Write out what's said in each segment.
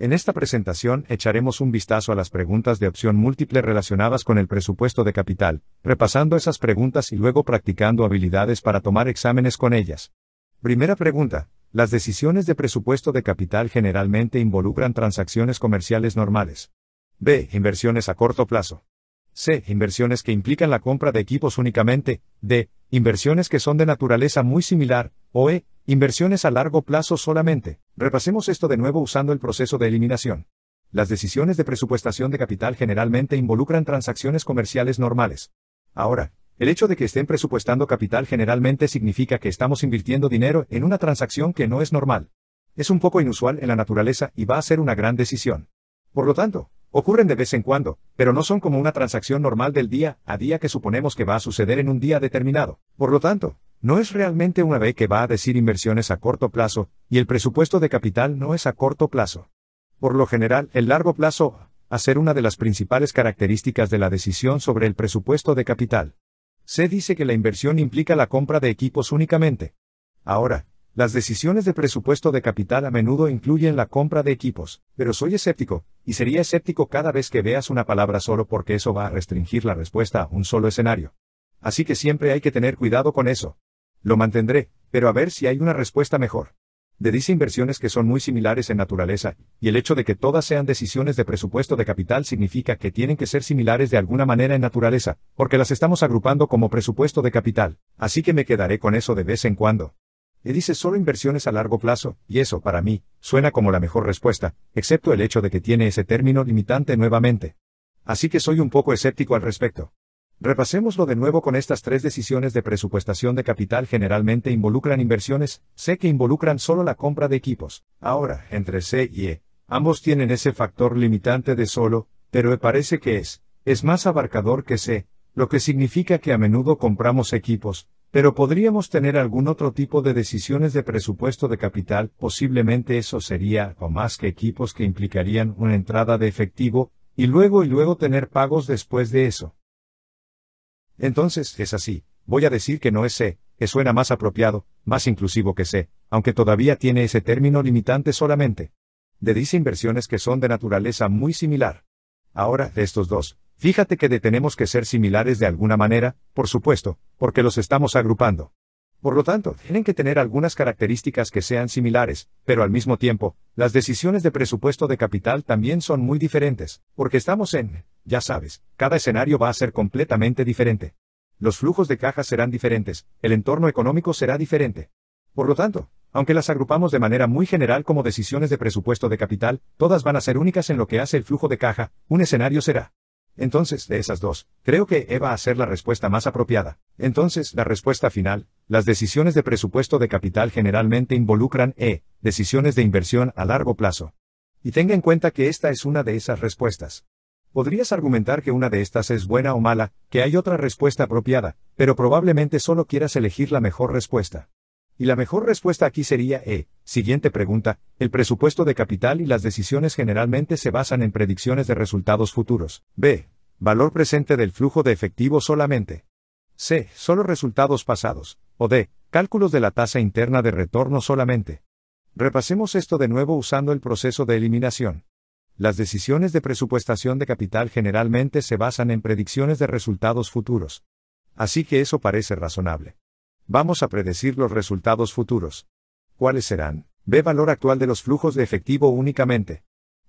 En esta presentación echaremos un vistazo a las preguntas de opción múltiple relacionadas con el presupuesto de capital, repasando esas preguntas y luego practicando habilidades para tomar exámenes con ellas. Primera pregunta. Las decisiones de presupuesto de capital generalmente involucran transacciones comerciales normales. B. Inversiones a corto plazo. C. Inversiones que implican la compra de equipos únicamente. D. Inversiones que son de naturaleza muy similar. O E. Inversiones a largo plazo solamente. Repasemos esto de nuevo usando el proceso de eliminación. Las decisiones de presupuestación de capital generalmente involucran transacciones comerciales normales. Ahora, el hecho de que estén presupuestando capital generalmente significa que estamos invirtiendo dinero en una transacción que no es normal. Es un poco inusual en la naturaleza y va a ser una gran decisión. Por lo tanto, ocurren de vez en cuando, pero no son como una transacción normal del día a día que suponemos que va a suceder en un día determinado. Por lo tanto, no es realmente una B que va a decir inversiones a corto plazo, y el presupuesto de capital no es a corto plazo. Por lo general, el largo plazo, a ser una de las principales características de la decisión sobre el presupuesto de capital. Se dice que la inversión implica la compra de equipos únicamente. Ahora, las decisiones de presupuesto de capital a menudo incluyen la compra de equipos, pero soy escéptico, y sería escéptico cada vez que veas una palabra solo porque eso va a restringir la respuesta a un solo escenario. Así que siempre hay que tener cuidado con eso. Lo mantendré, pero a ver si hay una respuesta mejor. De dice inversiones que son muy similares en naturaleza, y el hecho de que todas sean decisiones de presupuesto de capital significa que tienen que ser similares de alguna manera en naturaleza, porque las estamos agrupando como presupuesto de capital, así que me quedaré con eso de vez en cuando. Le dice solo inversiones a largo plazo, y eso, para mí, suena como la mejor respuesta, excepto el hecho de que tiene ese término limitante nuevamente. Así que soy un poco escéptico al respecto. Repasémoslo de nuevo con estas tres decisiones de presupuestación de capital generalmente involucran inversiones, sé que involucran solo la compra de equipos. Ahora, entre C y E, ambos tienen ese factor limitante de solo, pero E parece que es, es más abarcador que C, lo que significa que a menudo compramos equipos, pero podríamos tener algún otro tipo de decisiones de presupuesto de capital, posiblemente eso sería, o más que equipos que implicarían una entrada de efectivo, y luego y luego tener pagos después de eso. Entonces, es así. Voy a decir que no es C, que suena más apropiado, más inclusivo que C, aunque todavía tiene ese término limitante solamente. De dice inversiones que son de naturaleza muy similar. Ahora, estos dos, fíjate que de tenemos que ser similares de alguna manera, por supuesto, porque los estamos agrupando. Por lo tanto, tienen que tener algunas características que sean similares, pero al mismo tiempo, las decisiones de presupuesto de capital también son muy diferentes, porque estamos en, ya sabes, cada escenario va a ser completamente diferente. Los flujos de caja serán diferentes, el entorno económico será diferente. Por lo tanto, aunque las agrupamos de manera muy general como decisiones de presupuesto de capital, todas van a ser únicas en lo que hace el flujo de caja, un escenario será entonces, de esas dos, creo que E va a ser la respuesta más apropiada. Entonces, la respuesta final, las decisiones de presupuesto de capital generalmente involucran E, decisiones de inversión a largo plazo. Y tenga en cuenta que esta es una de esas respuestas. Podrías argumentar que una de estas es buena o mala, que hay otra respuesta apropiada, pero probablemente solo quieras elegir la mejor respuesta. Y la mejor respuesta aquí sería E. Siguiente pregunta, el presupuesto de capital y las decisiones generalmente se basan en predicciones de resultados futuros. B. Valor presente del flujo de efectivo solamente. C. Solo resultados pasados. O D. Cálculos de la tasa interna de retorno solamente. Repasemos esto de nuevo usando el proceso de eliminación. Las decisiones de presupuestación de capital generalmente se basan en predicciones de resultados futuros. Así que eso parece razonable. Vamos a predecir los resultados futuros. ¿Cuáles serán? Ve valor actual de los flujos de efectivo únicamente.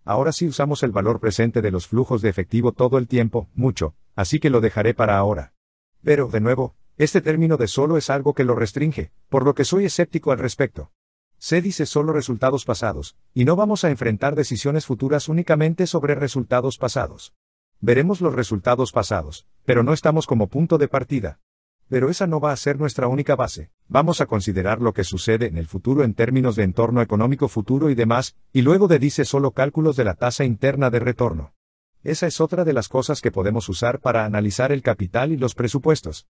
Ahora sí usamos el valor presente de los flujos de efectivo todo el tiempo, mucho, así que lo dejaré para ahora. Pero, de nuevo, este término de solo es algo que lo restringe, por lo que soy escéptico al respecto. C. dice solo resultados pasados, y no vamos a enfrentar decisiones futuras únicamente sobre resultados pasados. Veremos los resultados pasados, pero no estamos como punto de partida. Pero esa no va a ser nuestra única base. Vamos a considerar lo que sucede en el futuro en términos de entorno económico futuro y demás, y luego de dice solo cálculos de la tasa interna de retorno. Esa es otra de las cosas que podemos usar para analizar el capital y los presupuestos.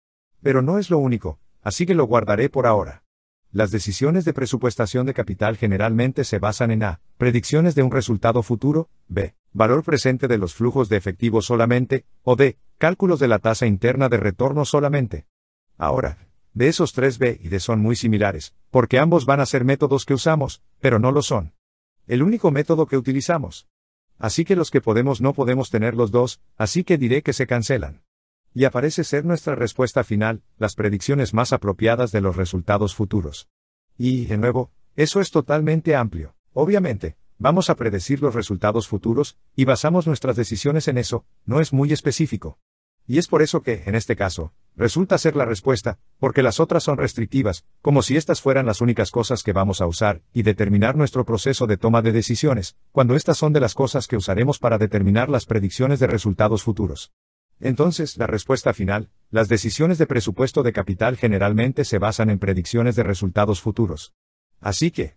Pero no es lo único, así que lo guardaré por ahora. Las decisiones de presupuestación de capital generalmente se basan en A. Predicciones de un resultado futuro, B. Valor presente de los flujos de efectivo solamente, o D. Cálculos de la tasa interna de retorno solamente. Ahora, de esos tres b y D son muy similares, porque ambos van a ser métodos que usamos, pero no lo son. El único método que utilizamos. Así que los que podemos no podemos tener los dos, así que diré que se cancelan. Y aparece ser nuestra respuesta final, las predicciones más apropiadas de los resultados futuros. Y, de nuevo, eso es totalmente amplio. Obviamente, vamos a predecir los resultados futuros, y basamos nuestras decisiones en eso, no es muy específico y es por eso que, en este caso, resulta ser la respuesta, porque las otras son restrictivas, como si estas fueran las únicas cosas que vamos a usar, y determinar nuestro proceso de toma de decisiones, cuando estas son de las cosas que usaremos para determinar las predicciones de resultados futuros. Entonces, la respuesta final, las decisiones de presupuesto de capital generalmente se basan en predicciones de resultados futuros. Así que,